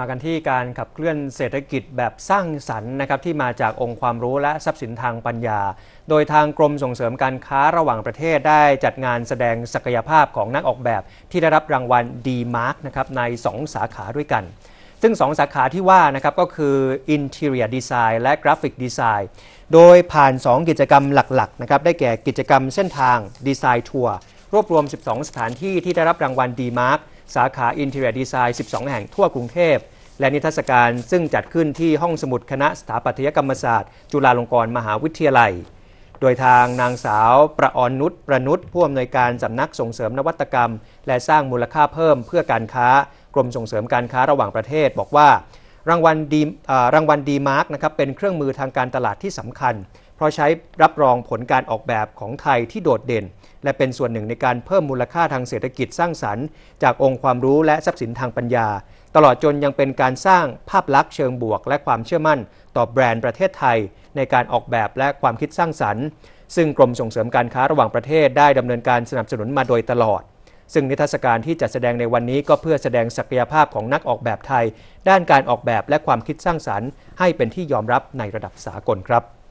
มากันที่การขับเคลื่อนเศรษฐกิจแบบสร้างสรรค์นะครับที่มาจากองค์ความรู้และทรัพย์สินทางปัญญา โดยทางกรมส่งเสริมการค้าระหว่างประเทศได้จัดงานแสดงศักยภาพของนักออกแบบ ที่ได้รับรางวัลดีมาร์กนะครับใน 2 สาขาด้วยกัน ซึ่ง 2 สาขาที่ว่านะครับก็คือ Interior Design และ Graphic Design โดยผ่าน 2 กิจกรรมหลักๆนะครับได้แก่กิจกรรมเส้นทางดีไซน์ทัวร์รวบรวม 12สถานที่ที่ได้รับรางวัลดีมาร์กสาขา Interior ดีไซน์12 แห่งทั่วกรุงเทพและนิทรรศการซึ่งจัดขึ้นที่ห้องสมุดคณะสถาปัตยกรรมศาสตร์ จุฬาลงกรณ์มหาวิทยาลัย โดยทางนางสาว ประออนนุชประนุชผู้อำนวยการสำนักส่งเสริมนวัตกรรม และสร้างมูลค่าเพิ่มเพื่อการค้า กรมส่งเสริมการค้าระหว่างประเทศบอกว่ารางวัลดีรางวัลดีมาร์กนะครับเป็นเครื่องมือทางการตลาดที่สำคัญ เพราะใช้รับรองผลการออกแบบของไทยที่โดดเด่น และเป็นส่วนหนึ่งในการเพิ่มมูลค่าทางเศรษฐกิจสร้างสรรค์ จากองค์ความรู้และทรัพย์สินทางปัญญา ตลอดจนยังเป็นการสร้างภาพลักษณ์เชิงบวกและความเชื่อมั่น ต่อแบรนด์ประเทศไทยในการออกแบบและความคิดสร้างสรรค์ซึ่งกรมส่งเสริมการค้าระหว่างประเทศได้ดำเนินการสนับสนุนมาโดยตลอดซึ่งนิทรรศการที่จัดแสดงในวันนี้ก็เพื่อแสดงศักยภาพของนักออกแบบไทย ด้านการออกแบบและความคิดสร้างสารรค์ ให้เป็นที่ยอมรับในระดับสากลครับ